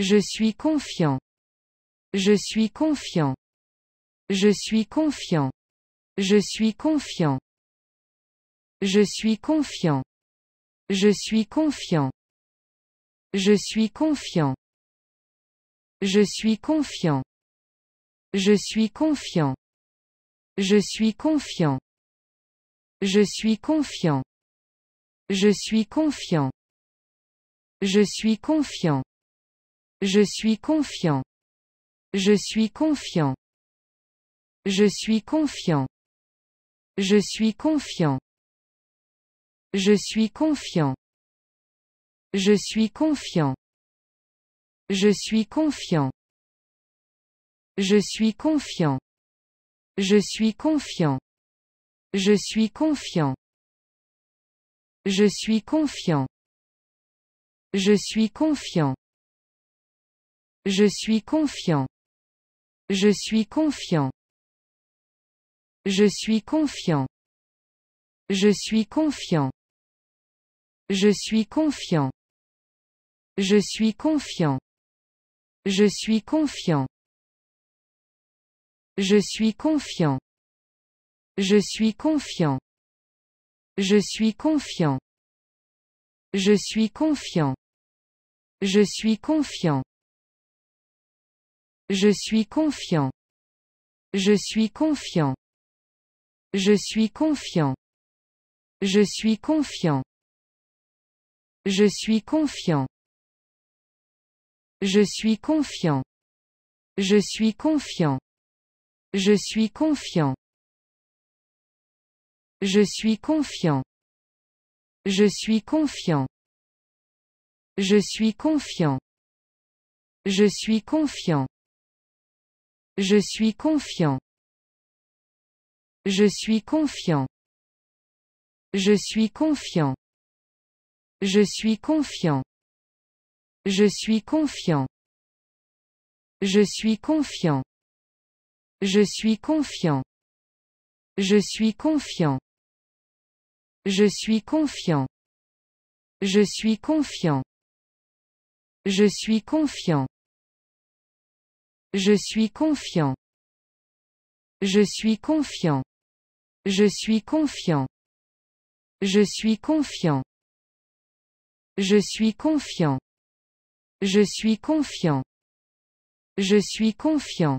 Je suis confiant. Je suis confiant. Je suis confiant. Je suis confiant. Je suis confiant. Je suis confiant. Je suis confiant. Je suis confiant. Je suis confiant. Je suis confiant. Je suis confiant. Je suis confiant. Je suis confiant. Je suis confiant. Je suis confiant. Je suis confiant. Je suis confiant. Je suis confiant. Je suis confiant. Je suis confiant. Je suis confiant. Je suis confiant. Je suis confiant. Je suis confiant. Je suis confiant. Je suis confiant. Je suis confiant. Je suis confiant. Je suis confiant. Je suis confiant. Je suis confiant. Je suis confiant. Je suis confiant. Je suis confiant. Je suis confiant. Je suis confiant. Je suis confiant. Je suis confiant. Je suis confiant. Je suis confiant. Je suis confiant. Je suis confiant. Je suis confiant. Je suis confiant. Je suis confiant. Je suis confiant. Je suis confiant. Je suis confiant. Je suis confiant. Je suis confiant. Je suis confiant. Je suis confiant. Je suis confiant. Je suis confiant. Je suis confiant. Je suis confiant. Je suis confiant. Je suis confiant. Je suis confiant. Je suis confiant. Je suis confiant. Je suis confiant. Je suis confiant. Je suis confiant. Je suis confiant. Je suis confiant. Je suis confiant.